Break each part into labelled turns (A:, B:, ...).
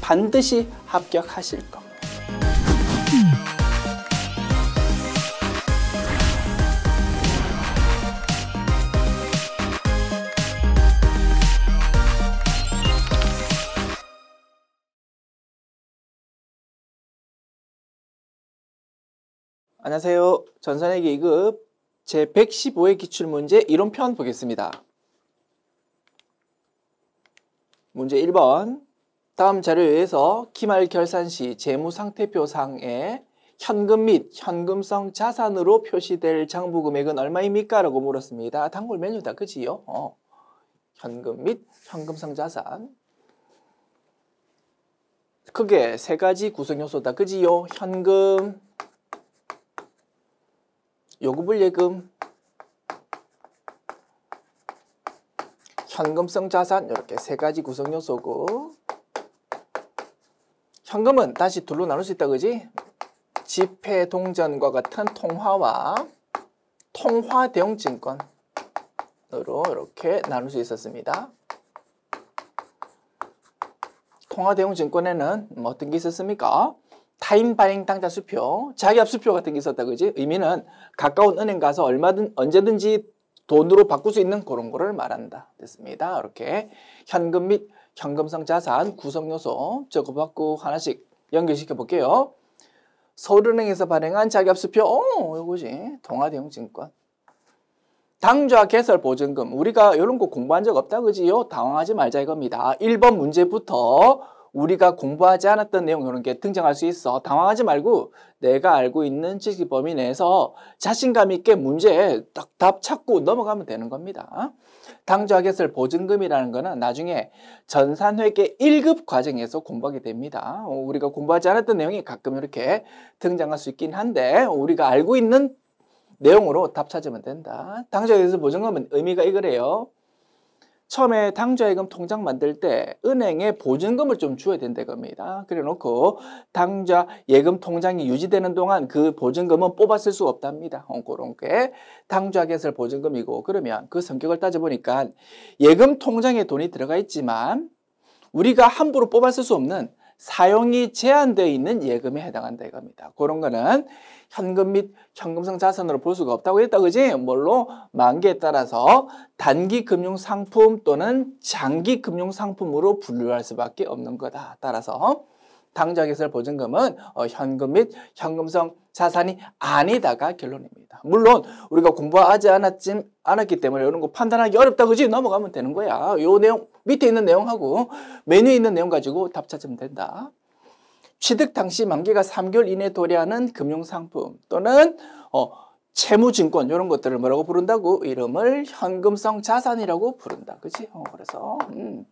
A: 반드시 합격하실 것. 안녕하세요. 전산회계 2급 제115회 기출문제 이론편 보겠습니다. 문제 1번 다음 자료에 의해서 기말 결산 시 재무상태표상에 현금 및 현금성 자산으로 표시될 장부 금액은 얼마입니까? 라고 물었습니다. 단골 메뉴다. 그지요? 어. 현금 및 현금성 자산. 크게 세 가지 구성 요소다. 그지요? 현금, 요구불 예금, 현금성 자산 이렇게 세 가지 구성 요소고 현금은 다시 둘로 나눌 수 있다 그지? 지폐 동전과 같은 통화와 통화 대용 증권으로 이렇게 나눌 수 있었습니다. 통화 대용 증권에는 뭐 어떤 게 있었습니까? 타임 발행 당좌 수표, 자기압 수표 같은 게 있었다 그지? 의미는 가까운 은행 가서 얼마든 언제든지 돈으로 바꿀 수 있는 그런 거를 말한다. 됐습니다. 이렇게 현금 및 현금성 자산 구성 요소 적어봤고 하나씩 연결시켜 볼게요. 서울은행에서 발행한 자기합수표, 어, 요거지. 동아대형 증권. 당좌 개설 보증금. 우리가 이런 거 공부한 적 없다, 그지요? 당황하지 말자 이겁니다. 1번 문제부터 우리가 공부하지 않았던 내용 이런 게 등장할 수 있어. 당황하지 말고 내가 알고 있는 지식 범위 내에서 자신감 있게 문제에 딱답 찾고 넘어가면 되는 겁니다. 당좌하게 쓸 보증금이라는 거는 나중에 전산회계 1급 과정에서 공부하게 됩니다. 우리가 공부하지 않았던 내용이 가끔 이렇게 등장할 수 있긴 한데 우리가 알고 있는 내용으로 답 찾으면 된다. 당좌하게 쓸 보증금은 의미가 이거래요. 처음에 당좌예금 통장 만들 때 은행에 보증금을 좀주어야 된다겁니다. 그래놓고 당좌 예금 통장이 유지되는 동안 그 보증금은 뽑았을 수 없답니다. 그런 게 당좌 개설 보증금이고 그러면 그 성격을 따져보니까 예금 통장에 돈이 들어가 있지만 우리가 함부로 뽑았을 수 없는 사용이 제한되어 있는 예금에 해당한다 이겁니다. 그런 거는 현금 및 현금성 자산으로 볼 수가 없다고 했다 그지? 뭘로? 만기에 따라서 단기 금융 상품 또는 장기 금융 상품으로 분류할 수밖에 없는 거다. 따라서 당좌개설 보증금은 어, 현금 및 현금성 자산이 아니다가 결론입니다. 물론 우리가 공부하지 않았지, 않았기 때문에 이런 거 판단하기 어렵다 그지? 넘어가면 되는 거야. 요 내용 밑에 있는 내용하고 메뉴에 있는 내용 가지고 답 찾으면 된다. 취득 당시 만기가 3개월 이내 에 도래하는 금융상품 또는 어, 채무증권 이런 것들을 뭐라고 부른다고 이름을 현금성 자산이라고 부른다. 그치? 어, 그래서 음.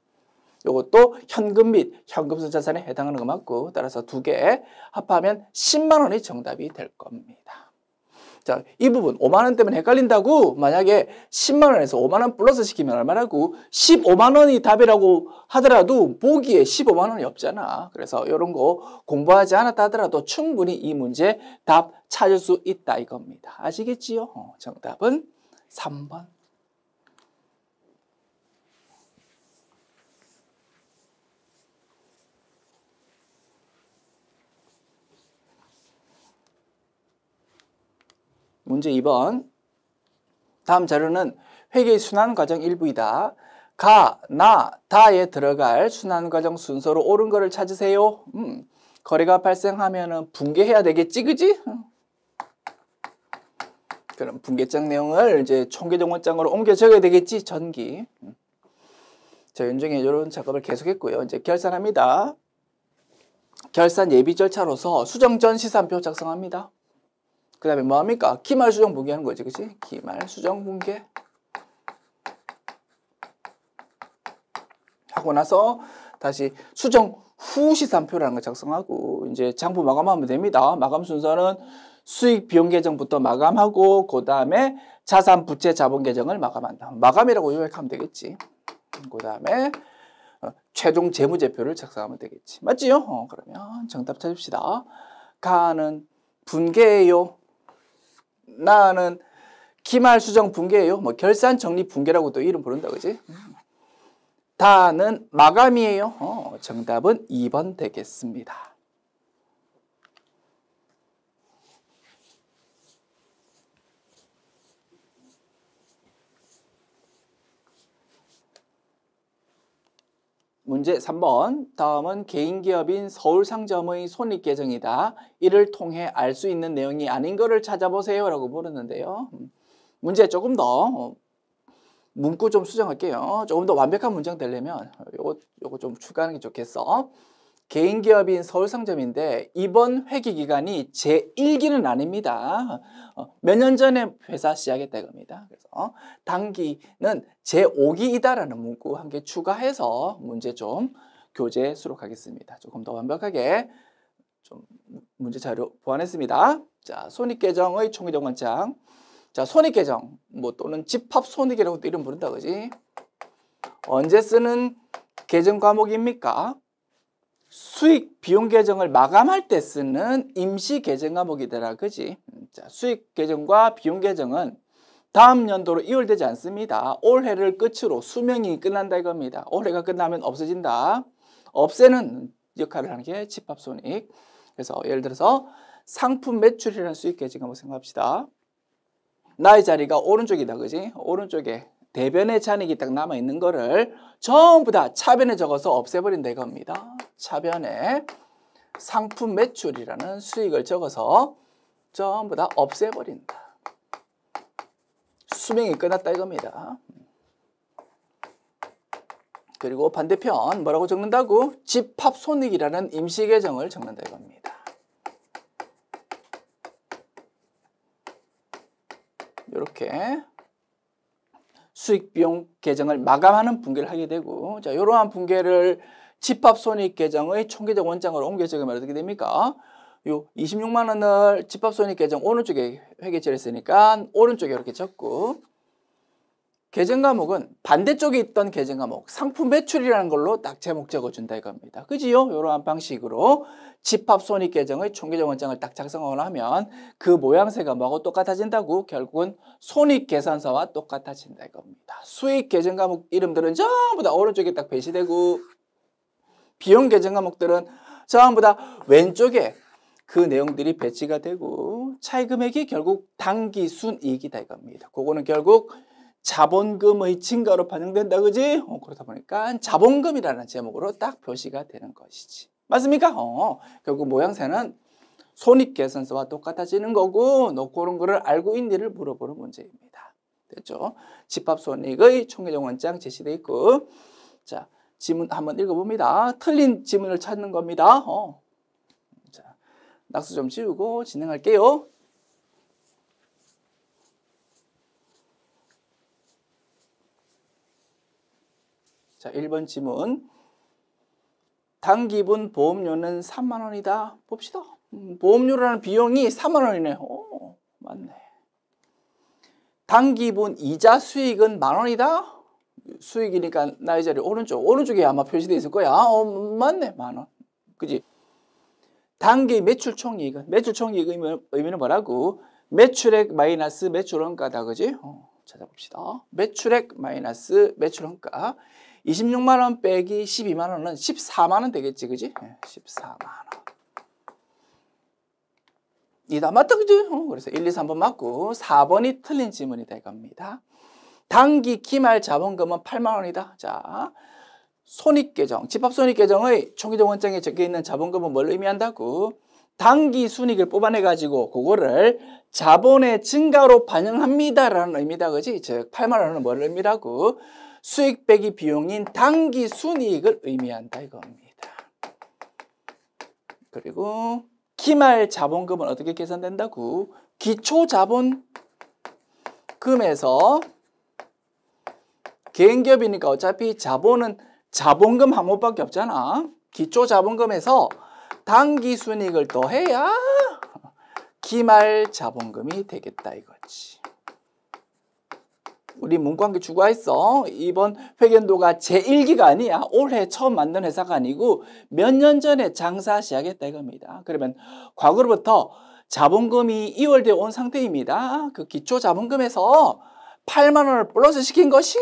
A: 요것도 현금 및 현금성 자산에 해당하는 거 맞고 따라서 두 개 합하면 10만 원이 정답이 될 겁니다. 자, 이 부분 5만 원 때문에 헷갈린다고 만약에 10만 원에서 5만 원 플러스 시키면 얼마라고 15만 원이 답이라고 하더라도 보기에 15만 원이 없잖아. 그래서 이런 거 공부하지 않았다 하더라도 충분히 이 문제 답 찾을 수 있다 이겁니다. 아시겠지요? 어, 정답은 3번. 문제 2번. 다음 자료는 회계의 순환 과정 일부이다. 가, 나, 다에 들어갈 순환 과정 순서로 옳은 거를 찾으세요. 음, 거래가 발생하면 붕괴해야 되겠지, 그지? 그럼 붕괴장 내용을 이제 총계정원장으로 옮겨 적어야 되겠지, 전기. 음. 자, 윤정이 이런 작업을 계속했고요. 이제 결산합니다. 결산 예비 절차로서 수정전 시산표 작성합니다. 그 다음에 뭐합니까? 기말 수정 분개 하는 거지 그치? 기말 수정 분개 하고 나서 다시 수정 후 시산표라는 걸 작성하고 이제 장부 마감하면 됩니다. 마감 순서는 수익 비용 계정부터 마감하고 그 다음에 자산 부채 자본 계정을 마감한다. 마감이라고 요약하면 되겠지. 그 다음에 어, 최종 재무제표를 작성하면 되겠지. 맞지요? 어, 그러면 정답 찾읍시다. 가는 분계예요. 나는 기말 수정 붕괴예요. 뭐 결산 정리 붕괴라고도 이름 부른다 그지? 다는 마감이에요. 어, 정답은 2번 되겠습니다. 문제 3번 다음은 개인기업인 서울상점의 손익계정이다. 이를 통해 알 수 있는 내용이 아닌 것을 찾아보세요 라고 물었는데요. 음, 문제 조금 더 어, 문구 좀 수정할게요. 조금 더 완벽한 문장 되려면 어, 요거, 요거 좀 추가하는 게 좋겠어. 개인기업인 서울상점인데 이번 회계기간이 제1기는 아닙니다. 어, 몇년 전에 회사 시작했다 이겁니다. 그래서 단기는 제5기이다라는 문구 한 개 추가해서 문제 좀 교재 수록하겠습니다. 조금 더 완벽하게 좀 문제 자료 보완했습니다. 자, 손익계정의 총회정원장 자, 손익계정 뭐 또는 집합손익이라고 또 이름 부른다 그지? 언제 쓰는 계정 과목입니까? 수익 비용 계정을 마감할 때 쓰는 임시 계정 과목이 되라 그지? 자, 수익 계정과 비용 계정은 다음 연도로 이월되지 않습니다. 올해를 끝으로 수명이 끝난다 이겁니다. 올해가 끝나면 없어진다. 없애는 역할을 하는 게 집합손익. 그래서 예를 들어서 상품 매출이라는 수익 계정 한번 생각합시다. 나의 자리가 오른쪽이다, 그지? 오른쪽에 대변의 잔액이 딱 남아있는 거를 전부 다 차변에 적어서 없애버린다 이겁니다. 차변에 상품 매출이라는 수익을 적어서 전부 다 없애버린다. 수명이 끝났다 이겁니다. 그리고 반대편 뭐라고 적는다고? 집합손익이라는 임시계정을 적는다 이겁니다. 이렇게 수익비용 계정을 마감하는 붕괴를 하게 되고 자 이러한 붕괴를 집합손익 계정의 총계적 원장으로 옮겨서 그면 어떻게 됩니까? 요 26만 원을 집합손익 계정 오른쪽에 회계처리 했으니까 오른쪽에 이렇게 적고 계정 과목은 반대쪽에 있던 계정 과목 상품 매출이라는 걸로 딱 제목 적어준다 이겁니다. 그지요? 이러한 방식으로 집합 손익 계정의 총계정 원장을 딱작성하거나 하면 그 모양새가 뭐하고 똑같아진다고 결국은 손익 계산서와 똑같아진다 이겁니다. 수익 계정 과목 이름들은 전부 다 오른쪽에 딱 배치되고 비용 계정 과목들은 전부 다 왼쪽에 그 내용들이 배치가 되고 차이 금액이 결국 당기 순이익이다 이겁니다. 그거는 결국 자본금의 증가로 반영된다 그지? 어, 그러다 보니까 자본금이라는 제목으로 딱 표시가 되는 것이지 맞습니까? 어, 결국 모양새는 손익계산서와 똑같아지는 거고 너 그런 거를 알고 있니를 물어보는 문제입니다 됐죠? 집합손익의 총계정원장 제시돼 있고 자 지문 한번 읽어봅니다 틀린 지문을 찾는 겁니다 어. 자, 낙수 좀 지우고 진행할게요 자, 1번 지문. 단기분 보험료는 3만 원이다. 봅시다. 음, 보험료라는 비용이 3만 원이네. 오, 맞네. 단기분 이자 수익은 만 원이다. 수익이니까 나의 자리 오른쪽. 오른쪽에 아마 표시되어 있을 거야. 어, 맞네. 만 원. 그지? 단기 매출총 이익 매출총 이익 의미는 뭐라고? 매출액 마이너스 매출원가다 그지? 어, 찾아봅시다. 매출액 마이너스 매출원가 26만 원 빼기 12만 원은 14만 원 되겠지, 그지? 14만 예, 원. 이다 맞다, 그죠? 어, 그래서 1, 2, 3번 맞고 4번이 틀린 지문이 될 겁니다. 단기 기말 자본금은 8만 원이다. 자, 손익계정, 집합손익계정의 총기정원장에 적혀있는 자본금은 뭘 의미한다고? 단기 순익을 뽑아내가지고 그거를 자본의 증가로 반영합니다라는 의미다, 그지? 즉, 8만 원은 뭘 의미라고? 수익 빼기 비용인 단기 순이익을 의미한다 이겁니다. 그리고 기말 자본금은 어떻게 계산된다고? 기초 자본금에서 개인기업이니까 어차피 자본은 자본금 항목밖에 없잖아. 기초 자본금에서 단기 순이익을 더해야 기말 자본금이 되겠다 이거지. 우리 문광기 주가했어. 이번 회견도가 제1기가 아니야. 올해 처음 만든 회사가 아니고 몇 년 전에 장사 시작했다 이겁니다. 그러면 과거로부터 자본금이 이월되어 온 상태입니다. 그 기초 자본금에서 8만 원을 플러스 시킨 것이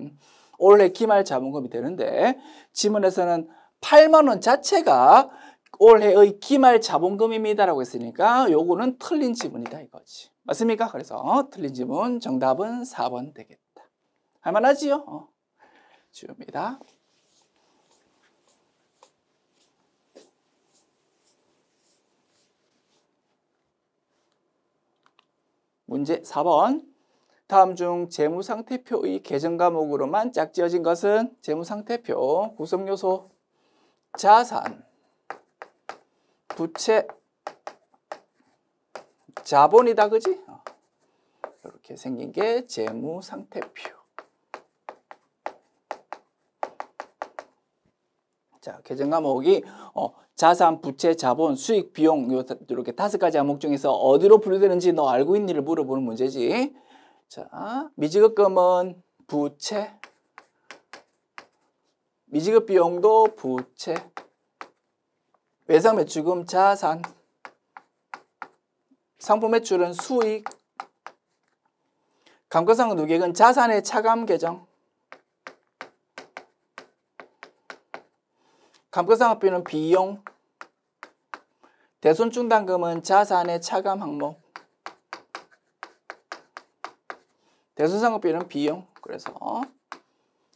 A: 음, 올해 기말 자본금이 되는데 지문에서는 8만 원 자체가 올해의 기말 자본금입니다라고 했으니까 요거는 틀린 지문이다 이거지. 맞습니까? 그래서 어, 틀린 질문 정답은 4번 되겠다. 할만하지요? 어. 지웁니다. 문제 4번 다음 중 재무상태표의 개정 과목으로만 짝지어진 것은 재무상태표 구성요소 자산, 부채, 자본이다 그지? 어. 이렇게 생긴 게 재무상태표 자, 계정 과목이 어, 자산, 부채, 자본, 수익, 비용 이렇게 다섯 가지 항목 중에서 어디로 분류되는지 너 알고 있니를 물어보는 문제지. 자, 미지급금은 부채, 미지급 비용도 부채, 외상 매출금 자산, 상품 매출은 수익, 감가상각 누객은 자산의 차감 계정, 감가상각비는 비용, 대손 충당금은 자산의 차감 항목, 대손상각비는 비용, 그래서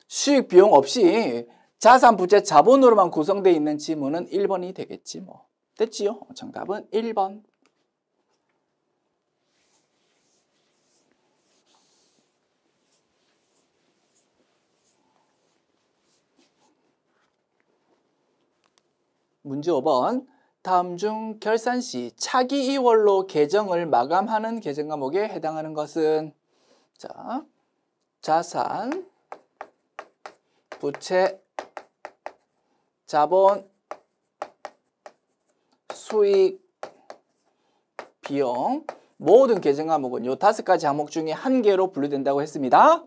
A: 수익 비용 없이 자산 부채 자본으로만 구성되어 있는 지문은 1번이 되겠지 뭐. 됐지요? 정답은 1번. 문제 5번 다음 중 결산 시 차기 이월로 계정을 마감하는 계정 과목에 해당하는 것은 자 자산, 부채, 자본, 수익, 비용 모든 계정 과목은 요 다섯 가지 항목 중에 한 개로 분류된다고 했습니다.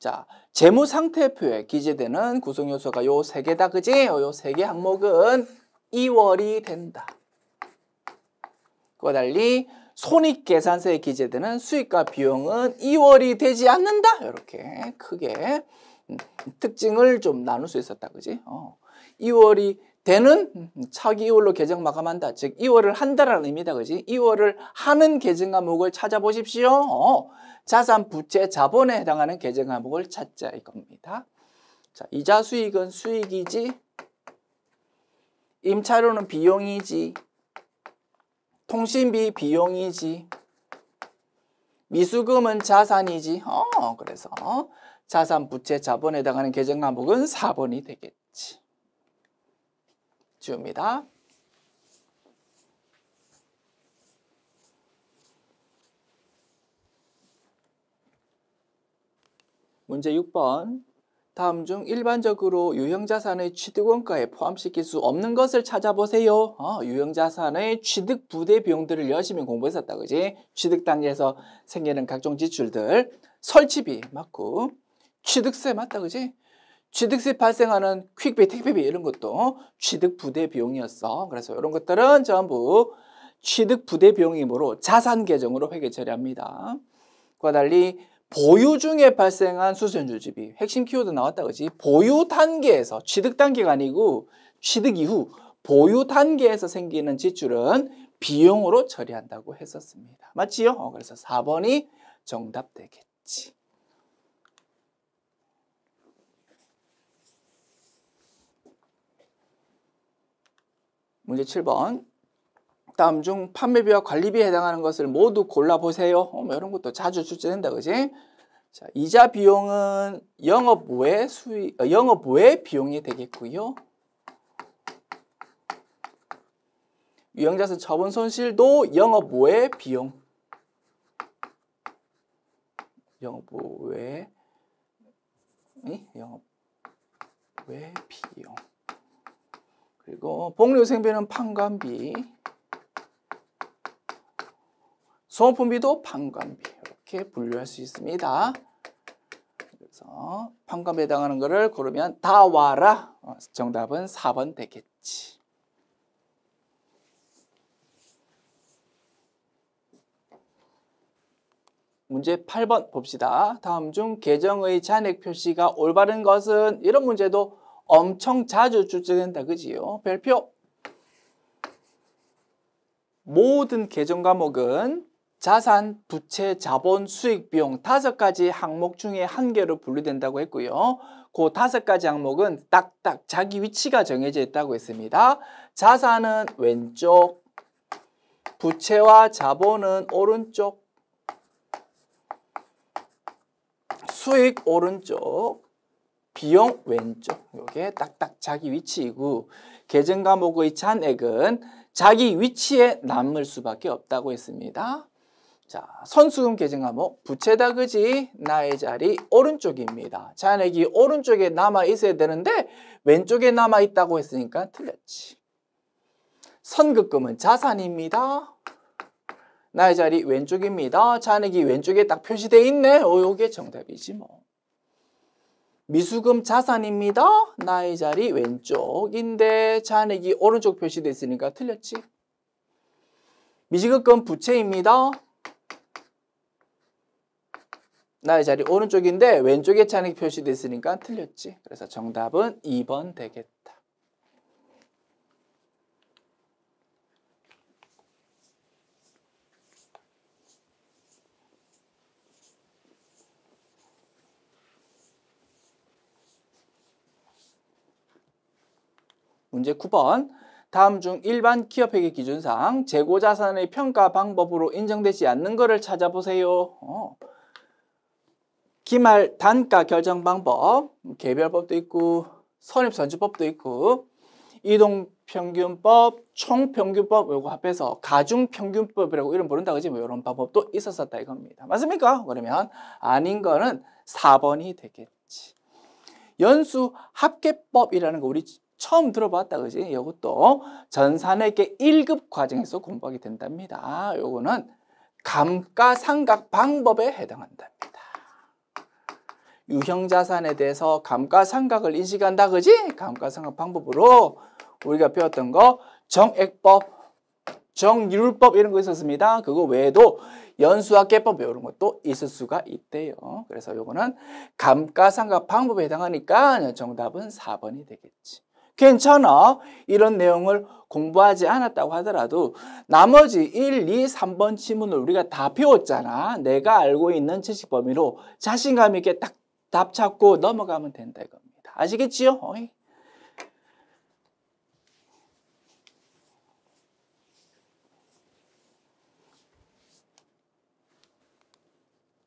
A: 자, 재무상태표에 기재되는 구성요소가 요 세 개다 그지? 요 세 개 항목은 2월이 된다. 그와 달리 손익계산서에 기재되는 수익과 비용은 2월이 되지 않는다. 이렇게 크게 음, 특징을 좀 나눌 수 있었다. 그지? 어. 2월이 되는 음, 차기 2월로 계정 마감한다. 즉 2월을 한다라는 의미다. 그지? 2월을 하는 계정 과목을 찾아보십시오. 어. 자산, 부채, 자본에 해당하는 계정 과목을 찾자 이겁니다. 자, 이자 수익은 수익이지 임차료는 비용이지. 통신비 비용이지. 미수금은 자산이지. 어, 그래서 자산, 부채, 자본에 해당하는 계정 과목은 4번이 되겠지. 지웁니다. 문제 6번 다음 중 일반적으로 유형자산의 취득원가에 포함시킬 수 없는 것을 찾아보세요. 어, 유형자산의 취득 부대 비용들을 열심히 공부했었다, 그지? 취득 단계에서 생기는 각종 지출들. 설치비 맞고, 취득세 맞다, 그지? 취득세 발생하는 퀵비, 택배비 이런 것도 취득 부대 비용이었어. 그래서 이런 것들은 전부 취득 부대 비용이므로 자산 계정으로 회계 처리합니다. 그와 달리 보유 중에 발생한 수수연조집이 핵심 키워드 나왔다 그지 보유 단계에서 취득 단계가 아니고 취득 이후 보유 단계에서 생기는 지출은 비용으로 처리한다고 했었습니다. 맞지요? 어, 그래서 4번이 정답 되겠지. 문제 7번 다음 중 판매비와 관리비에 해당하는 것을 모두 골라보세요. 어, 뭐 이런 것도 자주 출제된다, 그지? 자, 이자 비용은 영업 외 수익, 어, 영업 외 비용이 되겠고요. 유형자산 처분 손실도 영업 외 비용. 영업 외, 이? 영업 외 비용. 그리고 복료 생비는 판관비. 소모품비도 판관비 이렇게 분류할 수 있습니다. 그래서 판관비에 해당하는 거를 고르면 다 와라. 어, 정답은 4번 되겠지. 문제 8번 봅시다. 다음 중 계정의 잔액 표시가 올바른 것은 이런 문제도 엄청 자주 출제된다 그지요? 별표 모든 계정 과목은 자산, 부채, 자본, 수익, 비용 다섯 가지 항목 중에 한 개로 분류된다고 했고요. 그 다섯 가지 항목은 딱딱 자기 위치가 정해져 있다고 했습니다. 자산은 왼쪽, 부채와 자본은 오른쪽, 수익 오른쪽, 비용 왼쪽 이게 딱딱 자기 위치이고 계정 과목의 잔액은 자기 위치에 남을 수밖에 없다고 했습니다. 자, 선수금 계정과목 부채다그지 나의 자리 오른쪽입니다. 잔액이 오른쪽에 남아 있어야 되는데 왼쪽에 남아 있다고 했으니까 틀렸지. 선급금은 자산입니다. 나의 자리 왼쪽입니다. 잔액이 왼쪽에 딱 표시되어 있네. 어, 요게 정답이지 뭐. 미수금 자산입니다. 나의 자리 왼쪽인데 잔액이 오른쪽 표시되어 있으니까 틀렸지. 미지급금 부채입니다. 나의 자리 오른쪽인데 왼쪽에 찬이 표시되어 있으니까 틀렸지. 그래서 정답은 2번 되겠다. 문제 9번 다음 중 일반 기업회계 기준상 재고자산의 평가 방법으로 인정되지 않는 것을 찾아보세요. 어. 기말 단가 결정 방법, 개별법도 있고 선입선주법도 있고 이동평균법, 총평균법 요거 합해서 가중평균법이라고 이름 부른다 그지 뭐 이런 방법도 있었었다 이겁니다. 맞습니까? 그러면 아닌 거는 4번이 되겠지. 연수 합계법이라는 거 우리 처음 들어봤다 그지? 이것도 전산회계 1급 과정에서 공부하게 된답니다. 요거는 감가상각 방법에 해당한답니다. 유형 자산에 대해서 감가상각을 인식한다 그지? 감가상각 방법으로 우리가 배웠던 거 정액법, 정률법 이런 거 있었습니다. 그거 외에도 연수학계법 배우는 것도 있을 수가 있대요. 그래서 요거는 감가상각 방법에 해당하니까 정답은 4번이 되겠지. 괜찮아. 이런 내용을 공부하지 않았다고 하더라도 나머지 1, 2, 3번 지문을 우리가 다 배웠잖아. 내가 알고 있는 지식 범위로 자신감 있게 딱답 찾고 넘어가면 된다 이겁니다. 아시겠지요? 어이.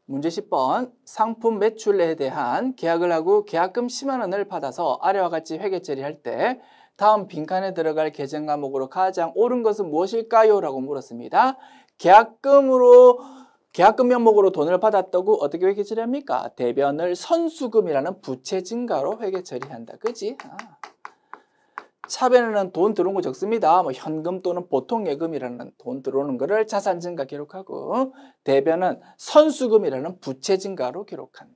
A: 문제 10번 상품 매출에 대한 계약을 하고 계약금 10만 원을 받아서 아래와 같이 회계 처리할 때 다음 빈칸에 들어갈 계정 과목으로 가장 옳은 것은 무엇일까요? 라고 물었습니다. 계약금으로 계약금 명목으로 돈을 받았다고 어떻게 회계 처리합니까? 대변을 선수금이라는 부채 증가로 회계 처리한다. 그지? 아. 차변에는 돈 들어온 거 적습니다. 뭐 현금 또는 보통 예금이라는 돈 들어오는 거를 자산 증가 기록하고 대변은 선수금이라는 부채 증가로 기록한다.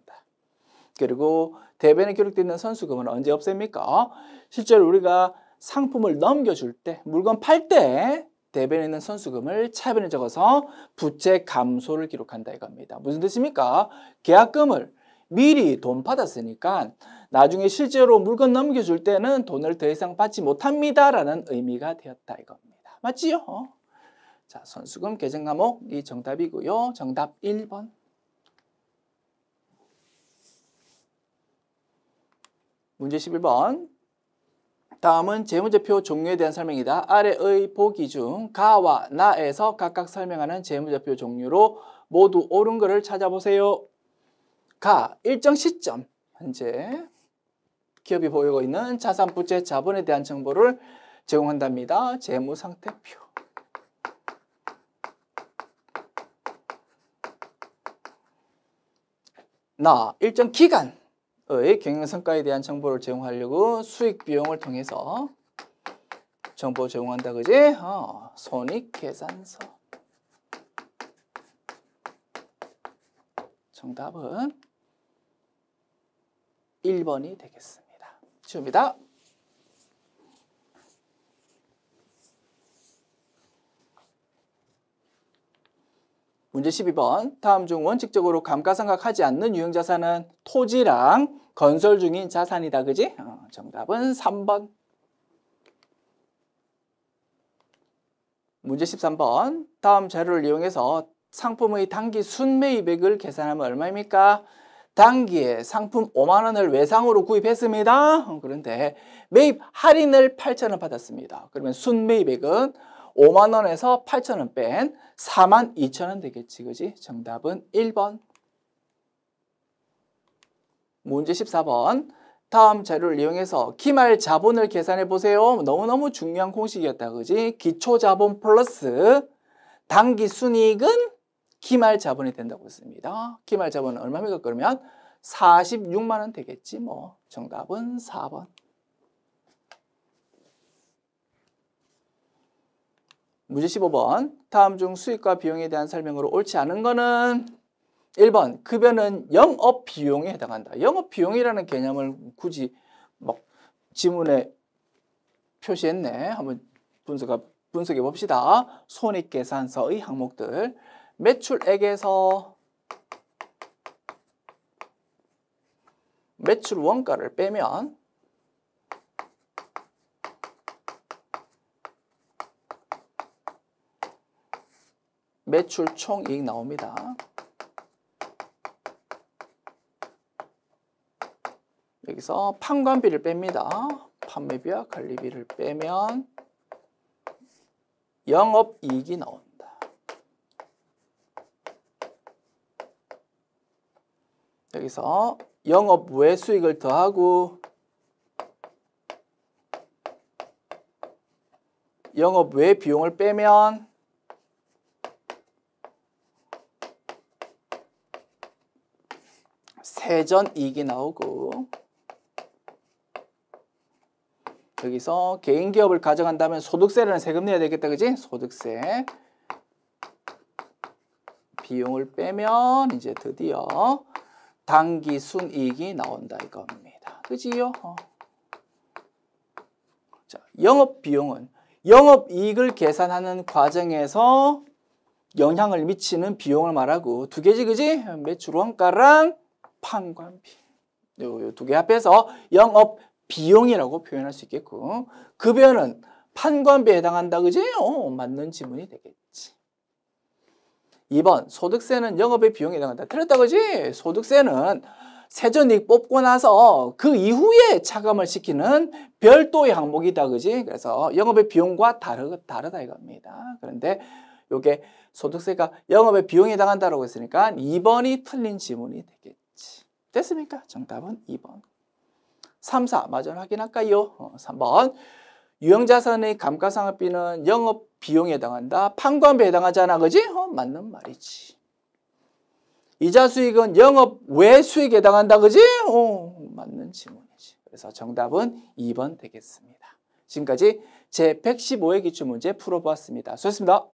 A: 그리고 대변에 기록되는 선수금은 언제 없앱니까? 실제로 우리가 상품을 넘겨줄 때, 물건 팔때 대변에 있는 선수금을 차변에 적어서 부채 감소를 기록한다 이겁니다. 무슨 뜻입니까? 계약금을 미리 돈 받았으니까 나중에 실제로 물건 넘겨줄 때는 돈을 더 이상 받지 못합니다라는 의미가 되었다 이겁니다. 맞지요? 자, 선수금 계정 과목이 정답이고요. 정답 1번. 문제 11번 다음은 재무제표 종류에 대한 설명이다. 아래의 보기 중 가와 나에서 각각 설명하는 재무제표 종류로 모두 옳은 것을 찾아보세요. 가, 일정 시점, 현재 기업이 보유고 있는 자산, 부채, 자본에 대한 정보를 제공한답니다. 재무상태표. 나, 일정 기간, 의 경영성과에 대한 정보를 제공하려고 수익 비용을 통해서 정보 제공한다 그지? 어, 손익 계산서 정답은 1번이 되겠습니다. 지웁니다. 문제 12번 다음 중 원칙적으로 감가상각하지 않는 유형자산은 토지랑 건설 중인 자산이다 그지? 어, 정답은 3번 문제 13번 다음 자료를 이용해서 상품의 단기 순매입액을 계산하면 얼마입니까? 단기에 상품 5만원을 외상으로 구입했습니다. 어, 그런데 매입 할인을 8천원 받았습니다. 그러면 순매입액은 5만 원에서 8천 원뺀 4만 2천 원 되겠지. 그지? 정답은 1번. 문제 14번. 다음 자료를 이용해서 기말 자본을 계산해 보세요. 너무너무 중요한 공식이었다. 그지? 기초 자본 플러스 단기 순이익은 기말 자본이 된다고 했습니다. 기말 자본은 얼마입니까? 그러면 46만 원 되겠지. 뭐 정답은 4번. 문제 15번 다음 중 수익과 비용에 대한 설명으로 옳지 않은 거는 1번 급여는 영업 비용에 해당한다. 영업 비용이라는 개념을 굳이 막 지문에 표시했네. 한번 분석해, 분석해 봅시다. 손익계산서의 항목들 매출액에서 매출 원가를 빼면 매출 총이익 나옵니다. 여기서 판관비를 뺍니다. 판매비와 관리비를 빼면 영업이익이 나옵니다. 여기서 영업 외 수익을 더하고 영업 외 비용을 빼면 회전 이익이 나오고 여기서 개인 기업을 가져간다면 소득세라는 세금 내야 되겠다 그지? 소득세 비용을 빼면 이제 드디어 단기 순이익이 나온다 이겁니다. 그지요? 어. 자, 영업 비용은 영업 이익을 계산하는 과정에서 영향을 미치는 비용을 말하고 두 개지 그지? 매출 원가랑 판관비 요두개 합해서 영업 비용이라고 표현할 수 있겠고 급여는 판관비에 해당한다 그지? 어, 맞는 지문이 되겠지. 2번 소득세는 영업의 비용에 해당한다. 틀렸다 그지? 소득세는 세전익 뽑고 나서 그 이후에 차감을 시키는 별도의 항목이다 그지? 그래서 영업의 비용과 다르, 다르다 이겁니다. 그런데 요게 소득세가 영업의 비용에 해당한다고 했으니까 2번이 틀린 지문이 되겠지. 그지 됐습니까? 정답은 2번. 3, 4 마저 확인할까요? 어, 3번. 유형자산의 감가상각비는 영업 비용에 해당한다. 판관비에 해당하잖아. 그지? 어, 맞는 말이지. 이자 수익은 영업 외 수익에 해당한다. 그지? 어, 맞는 질문이지. 그래서 정답은 2번 되겠습니다. 지금까지 제115회 기출문제 풀어보았습니다. 수고하셨습니다.